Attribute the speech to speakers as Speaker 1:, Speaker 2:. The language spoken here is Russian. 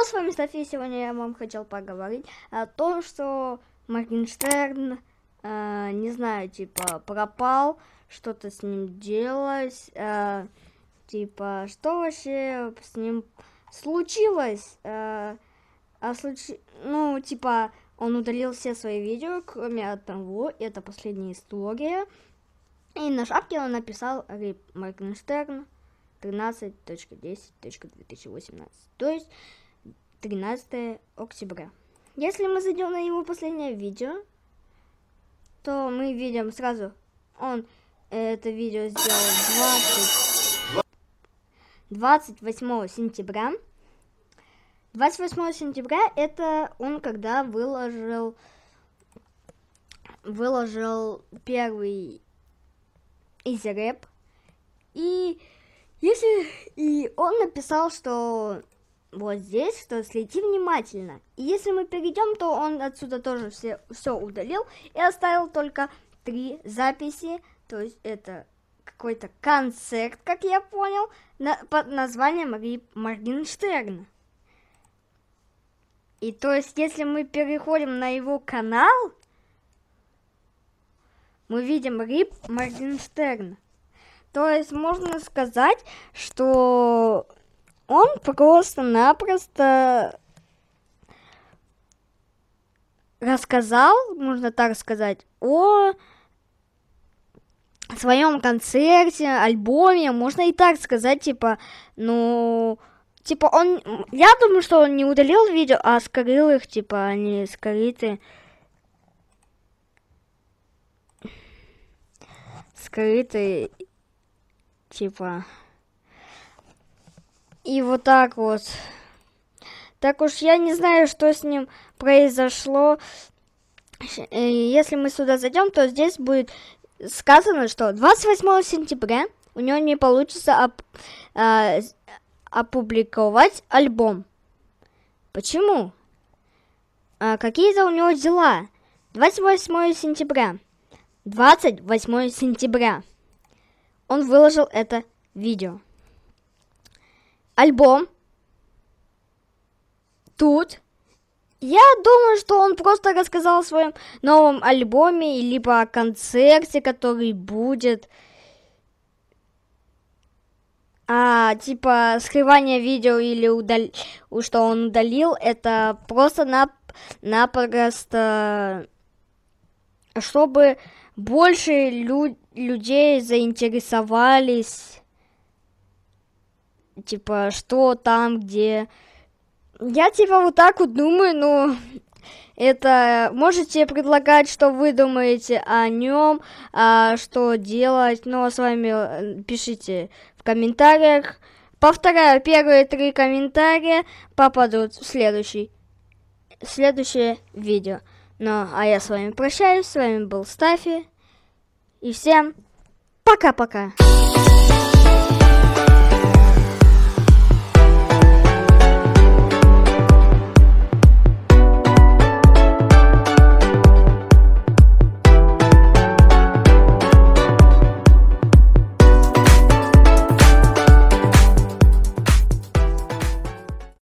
Speaker 1: читал с вами София, сегодня я вам хотел поговорить о том, что Моргенштерн, э, не знаю, типа, пропал, что-то с ним делалось, э, типа, что вообще с ним случилось, э, а случ... ну, типа, он удалил все свои видео, кроме одного, это последняя история, и на шапке он написал «Рип Моргенштерн», 13.10.2018. То есть 13 октября. Если мы зайдем на его последнее видео, то мы видим сразу, он это видео сделал 20, 28 сентября. 28 сентября это он когда выложил выложил первый изи рэп. И если и он написал, что вот здесь, то следи внимательно. И если мы перейдем, то он отсюда тоже все, все удалил и оставил только три записи. То есть это какой-то концепт, как я понял, на, под названием Рип Моргенштерна. И то есть, если мы переходим на его канал, мы видим Рип Моргенштерна. То есть, можно сказать, что он просто-напросто рассказал, можно так сказать, о своем концерте, альбоме, можно и так сказать, типа, ну, типа он, я думаю, что он не удалил видео, а скрыл их, типа, они скрыты. Скрыты, типа... И вот так вот. Так уж я не знаю, что с ним произошло. Э, если мы сюда зайдем, то здесь будет сказано, что 28 сентября у него не получится оп а, опубликовать альбом. Почему? А какие-то у него дела. 28 сентября. 28 сентября. Он выложил это видео альбом. Тут. Я думаю, что он просто рассказал о своем новом альбоме, либо о концерте, который будет. А, типа, скрывание видео или удал... что он удалил, это просто-напросто, чтобы больше лю людей заинтересовались типа, что там, где. Я, типа, вот так вот думаю, но это можете предлагать, что вы думаете о нем, а что делать, но ну, а с вами э, пишите в комментариях. Повторяю, первые три комментария попадут в следующий, следующее видео. Ну, а я с вами прощаюсь, с вами был Стафи, и всем пока-пока!